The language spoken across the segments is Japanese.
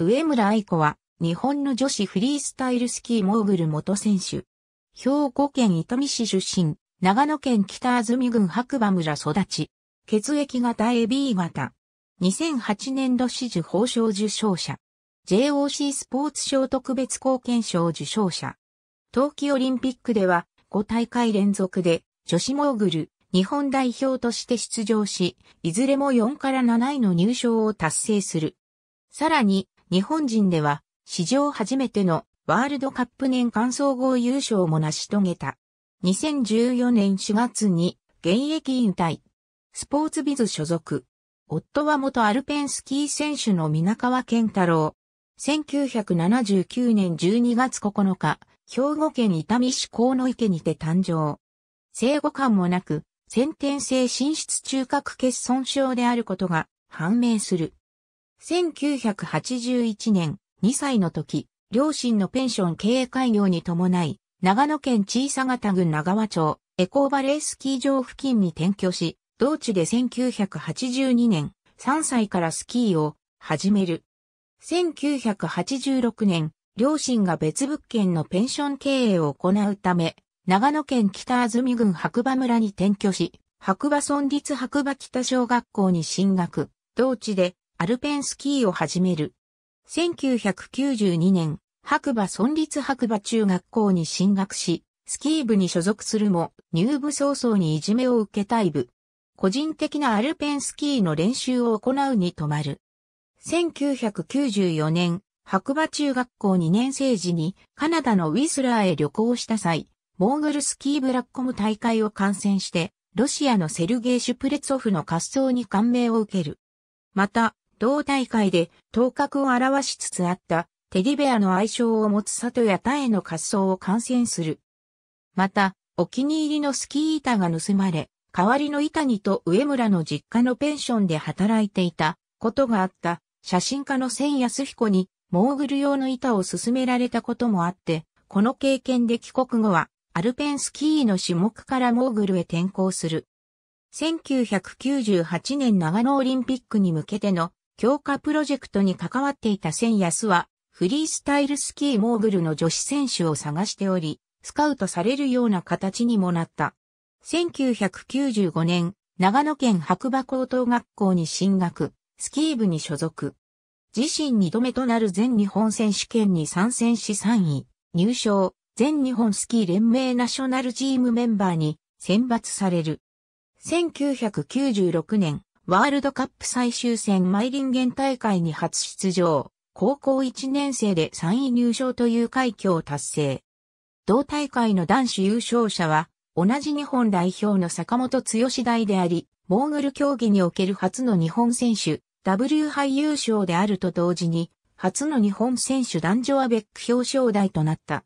上村愛子は、日本の女子フリースタイルスキーモーグル元選手。兵庫県伊丹市出身、長野県北安住郡白馬村育ち。血液型 AB 型。2008年度支持報奨受賞者。JOC スポーツ賞特別貢献賞受賞者。冬季オリンピックでは5大会連続で女子モーグル日本代表として出場し、いずれも4から7位の入賞を達成する。さらに日本人では史上初めてのワールドカップ年間総合優勝も成し遂げた。2014年4月に現役引退。スポーツビズ所属。夫は元アルペンスキー選手の皆川健太郎。1979年12月9日、兵庫県伊丹市河野池にて誕生。生後感もなく、先天性心室中核欠損症であることが判明する。1981年2歳の時、両親のペンション経営開業に伴い、長野県小佐方郡長和町、エコーバレースキー場付近に転居し、同地で1982年、3歳からスキーを始める。1986年、両親が別物件のペンション経営を行うため、長野県北安住郡白馬村に転居し、白馬村立白馬北小学校に進学、同地でアルペンスキーを始める。1992年、白馬村立白馬中学校に進学し、スキー部に所属するも、入部早々にいじめを受けたい部。個人的なアルペンスキーの練習を行うに止まる。1994年、白馬中学校2年生時にカナダのウィスラーへ旅行した際、モーグルスキーブラッコム大会を観戦して、ロシアのセルゲイ・シュプレツォフの滑走に感銘を受ける。また、同大会で頭角を現しつつあったテディベアの愛称を持つ里や田への滑走を観戦する。また、お気に入りのスキー板が盗まれ、代わりの板にと上村の実家のペンションで働いていたことがあった写真家の千安彦にモーグル用の板を勧められたこともあって、この経験で帰国後はアルペンスキーの種目からモーグルへ転向する。1998年長野オリンピックに向けての強化プロジェクトに関わっていた千安は、フリースタイルスキーモーグルの女子選手を探しており、スカウトされるような形にもなった。1995年、長野県白馬高等学校に進学、スキー部に所属。自身2度目となる全日本選手権に参戦し3位、入賞、全日本スキー連盟ナショナルチームメンバーに選抜される。1996年、ワールドカップ最終戦マイリンゲン大会に初出場、高校1年生で3位入賞という快挙を達成。同大会の男子優勝者は、同じ日本代表の坂本剛大であり、モーグル競技における初の日本選手、W 杯優勝であると同時に、初の日本選手男女アベック表彰台となった。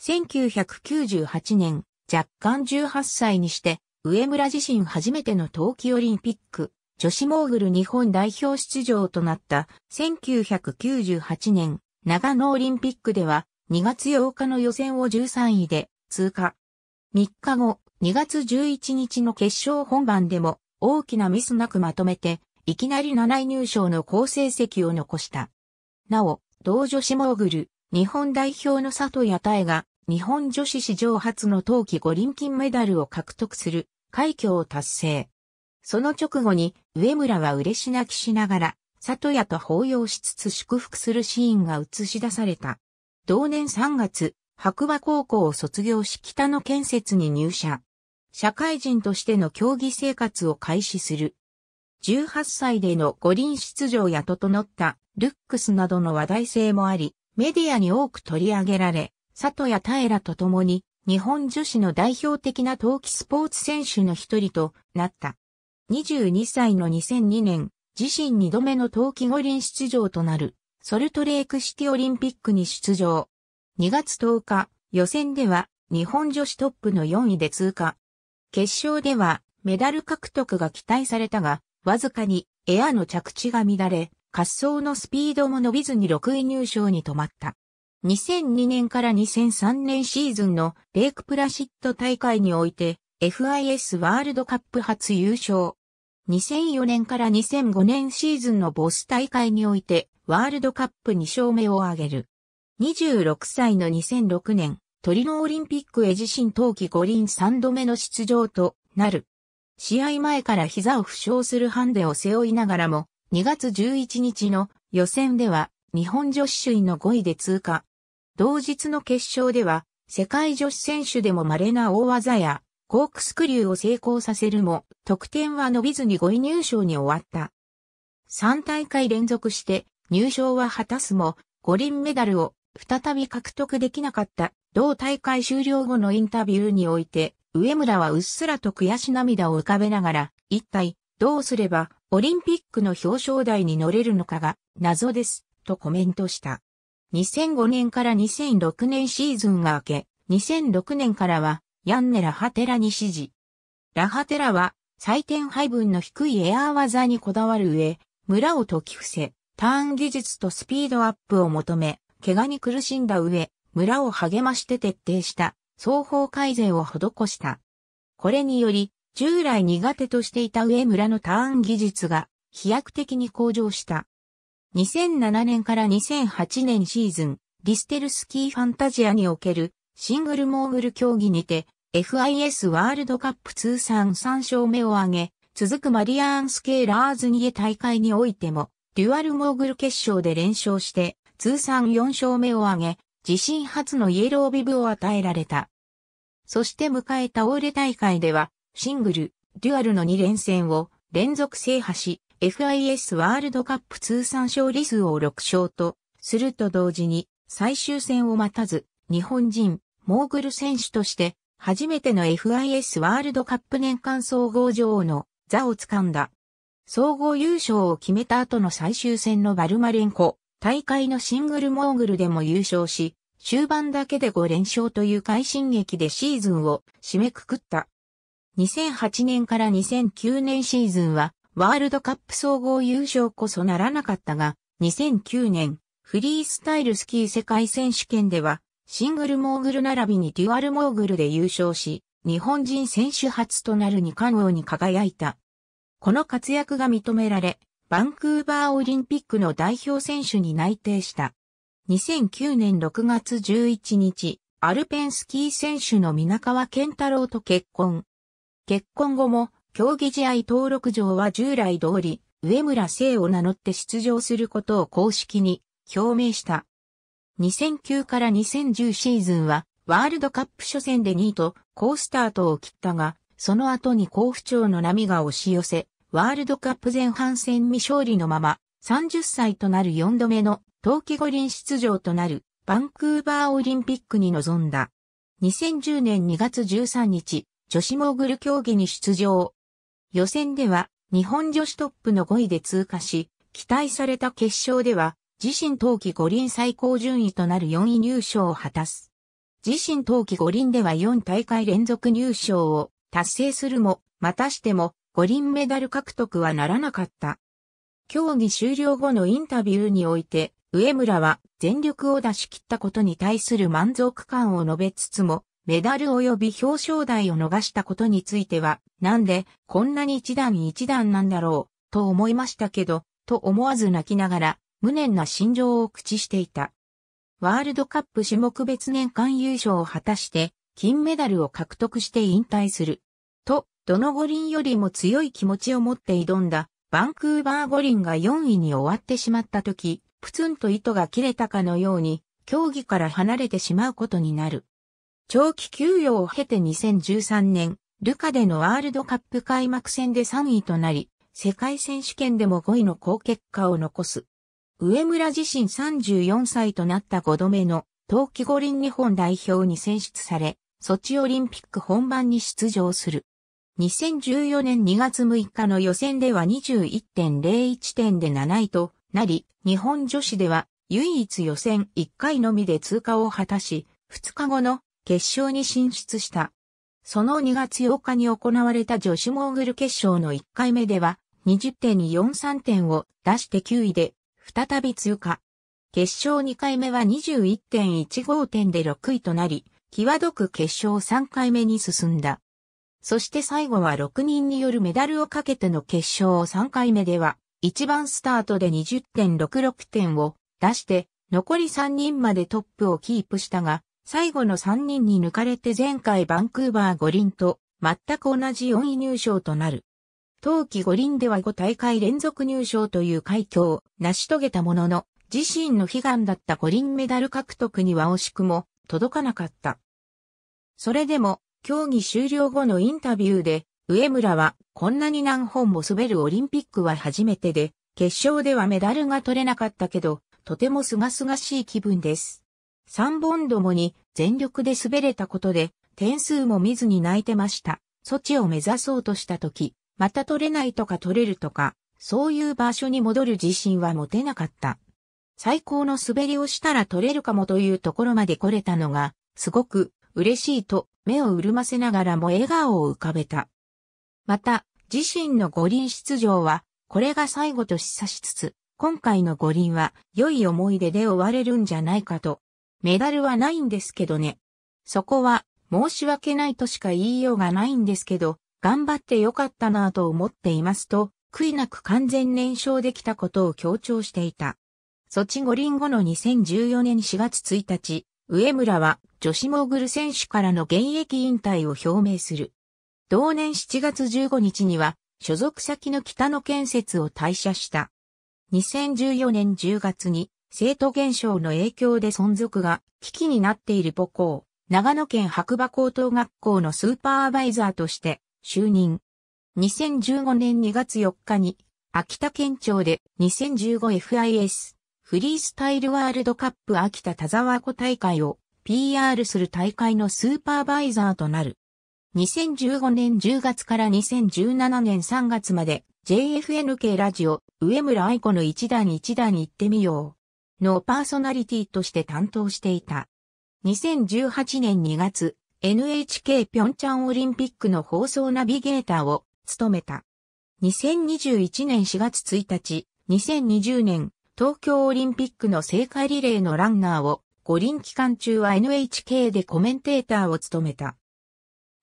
1998年、若干18歳にして、上村自身初めての冬季オリンピック、女子モーグル日本代表出場となった1998年長野オリンピックでは2月8日の予選を13位で通過。3日後、2月11日の決勝本番でも大きなミスなくまとめて、いきなり7位入賞の好成績を残した。なお、同女子モーグル、日本代表の佐藤八太が、日本女子史上初の冬季五輪金メダルを獲得する快挙を達成。その直後に、上村は嬉し泣きしながら、里屋と抱擁しつつ祝福するシーンが映し出された。同年3月、白馬高校を卒業し北の建設に入社。社会人としての競技生活を開始する。18歳での五輪出場や整ったルックスなどの話題性もあり、メディアに多く取り上げられ、里谷平と共に日本女子の代表的な冬季スポーツ選手の一人となった。22歳の2002年、自身2度目の冬季五輪出場となる、ソルトレークシティオリンピックに出場。2月10日、予選では日本女子トップの4位で通過。決勝ではメダル獲得が期待されたが、わずかにエアの着地が乱れ、滑走のスピードも伸びずに6位入賞に止まった。2002年から2003年シーズンのレイクプラシット大会において FIS ワールドカップ初優勝。2004年から2005年シーズンのボス大会において、ワールドカップ2勝目を挙げる。26歳の2006年、トリノオリンピックへ自身冬季五輪3度目の出場となる。試合前から膝を負傷するハンデを背負いながらも、2月11日の予選では日本女子首位の5位で通過。同日の決勝では、世界女子選手でも稀な大技やコークスクリューを成功させるも、得点は伸びずに5位入賞に終わった。3大会連続して入賞は果たすも、五輪メダルを再び獲得できなかった同大会終了後のインタビューにおいて、上村はうっすらと悔し涙を浮かべながら、一体どうすればオリンピックの表彰台に乗れるのかが謎です、とコメントした。2005年から2006年シーズンが明け、2006年からはヤンネ・ラハテラに指示。ラハテラは、採点配分の低いエアー技にこだわる上、村を解き伏せ、ターン技術とスピードアップを求め、怪我に苦しんだ上、村を励まして徹底した、双方改善を施した。これにより、従来苦手としていた上村のターン技術が飛躍的に向上した。2007年から2008年シーズン、リステルスキーファンタジアにおけるシングルモーグル競技にて、FIS ワールドカップ通算3勝目を挙げ、続くマリアーンスケーラーズニエ大会においても、デュアルモーグル決勝で連勝して、通算4勝目を挙げ、自身初のイエロービブを与えられた。そして迎えたオーレ大会では、シングル、デュアルの2連戦を連続制覇し、FIS ワールドカップ通算勝利数を6勝と、すると同時に、最終戦を待たず、日本人、モーグル選手として、初めての FIS ワールドカップ年間総合女王の座を掴んだ。総合優勝を決めた後の最終戦のバルマレンコ、大会のシングルモーグルでも優勝し、終盤だけで5連勝という快進撃でシーズンを締めくくった。2008年から2009年シーズンは、ワールドカップ総合優勝こそならなかったが、2009年、フリースタイルスキー世界選手権では、シングルモーグル並びにデュアルモーグルで優勝し、日本人選手初となる二冠王に輝いた。この活躍が認められ、バンクーバーオリンピックの代表選手に内定した。2009年6月11日、アルペンスキー選手の皆川健太郎と結婚。結婚後も、競技試合登録上は従来通り、上村聖を名乗って出場することを公式に表明した。2009から2010シーズンは、ワールドカップ初戦で2位と好スタートを切ったが、その後に甲不調の波が押し寄せ、ワールドカップ前半戦未勝利のまま、30歳となる4度目の冬季五輪出場となるバンクーバーオリンピックに臨んだ。2010年2月13日、女子モーグル競技に出場。予選では日本女子トップの5位で通過し、期待された決勝では自身冬季五輪最高順位となる4位入賞を果たす。自身冬季五輪では4大会連続入賞を達成するも、またしても五輪メダル獲得はならなかった。競技終了後のインタビューにおいて、上村は全力を出し切ったことに対する満足感を述べつつも、メダル及び表彰台を逃したことについては、なんでこんなに一段一段なんだろう、と思いましたけど、と思わず泣きながら無念な心情を口していた。ワールドカップ種目別年間優勝を果たして、金メダルを獲得して引退する。と、どの五輪よりも強い気持ちを持って挑んだ、バンクーバー五輪が4位に終わってしまった時、プツンと糸が切れたかのように、競技から離れてしまうことになる。長期休養を経て2013年、ルカでのワールドカップ開幕戦で3位となり、世界選手権でも5位の好結果を残す。上村自身34歳となった5度目の冬季五輪日本代表に選出され、ソチオリンピック本番に出場する。2014年2月6日の予選では21.01点で7位となり、日本女子では唯一予選1回のみで通過を果たし、2日後の決勝に進出した。その2月8日に行われた女子モーグル決勝の1回目では20.43点を出して9位で再び通過。決勝2回目は21.15点で6位となり、際どく決勝3回目に進んだ。そして最後は6人によるメダルをかけての決勝3回目では、1番スタートで20.66点を出して、残り3人までトップをキープしたが、最後の3人に抜かれて前回バンクーバー五輪と全く同じ4位入賞となる。冬季五輪では5大会連続入賞という快挙を成し遂げたものの、自身の悲願だった五輪メダル獲得には惜しくも届かなかった。それでも、競技終了後のインタビューで、上村は、こんなに何本も滑るオリンピックは初めてで、決勝ではメダルが取れなかったけど、とても清々しい気分です。三本どもに全力で滑れたことで、点数も見ずに泣いてました。措置を目指そうとした時、また取れないとか取れるとか、そういう場所に戻る自信は持てなかった。最高の滑りをしたら取れるかもというところまで来れたのが、すごく嬉しいと目を潤ませながらも笑顔を浮かべた。また、自身の五輪出場は、これが最後と示唆しつつ、今回の五輪は良い思い出で終われるんじゃないかと。メダルはないんですけどね。そこは申し訳ないとしか言いようがないんですけど、頑張ってよかったなぁと思っていますと、悔いなく完全燃焼できたことを強調していた。ソチ五輪後の2014年4月1日、上村は女子モーグル選手からの現役引退を表明する。同年7月15日には、所属先の北野建設を退社した。2014年10月に、生徒減少の影響で存続が危機になっている母校、長野県白馬高等学校のスーパーバイザーとして就任。2015年2月4日に、秋田県庁で 2015FIS フリースタイルワールドカップ秋田田沢湖大会を PR する大会のスーパーバイザーとなる。2015年10月から2017年3月まで JFNK ラジオ上村愛子の一段一段行ってみようのパーソナリティとして担当していた。2018年2月、NHK ピョンチャンオリンピックの放送ナビゲーターを務めた。2021年4月1日、2020年東京オリンピックの聖火リレーのランナーを五輪期間中は NHK でコメンテーターを務めた。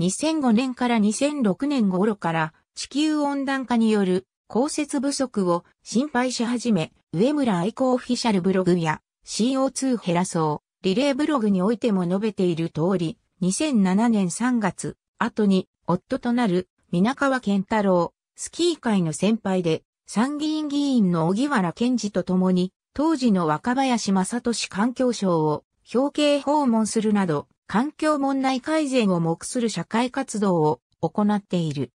2005年から2006年頃から地球温暖化による降雪不足を心配し始め、上村愛子オフィシャルブログや CO2 減らそう、リレーブログにおいても述べている通り、2007年3月、後に夫となる皆川健太郎、スキー界の先輩で参議院議員の小木原健二と共に当時の若林正俊環境省を表敬訪問するなど環境問題改善を目する社会活動を行っている。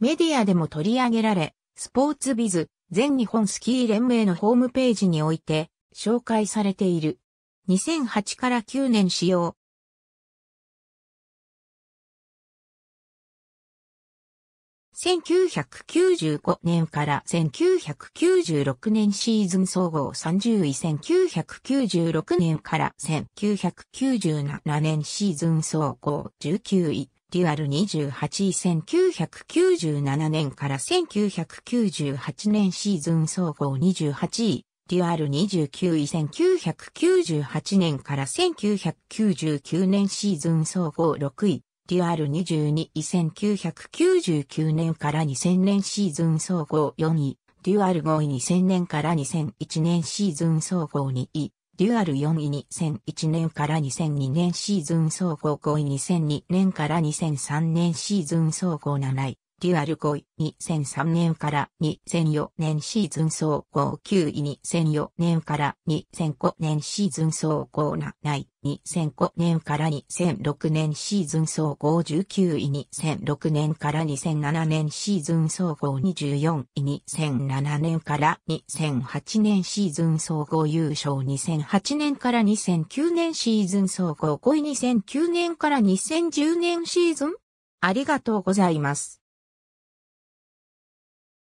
メディアでも取り上げられ、スポーツビズ全日本スキー連盟のホームページにおいて紹介されている。2008から9年使用、1995年から1996年シーズン総合30位1996年から1997年シーズン総合19位デュアル28位1997年から1998年シーズン総合28位デュアル29位1998年から1999年シーズン総合6位 DUAL22 1999年から2000年シーズン総合4位、DUAL5 位2000年から2001年シーズン総合2位、DUAL4 位2001年から2002年シーズン総合5位2002年から2003年シーズン総合7位。デュアル5位2003年から2004年シーズン総合9位2004年から2005年シーズン総合7位2005年から2006年シーズン総合19位2006年から2007年シーズン総合24位2007年から2008年シーズン総合優勝2008年から2009年シーズン総合5位2009年から2010年シーズンありがとうございます。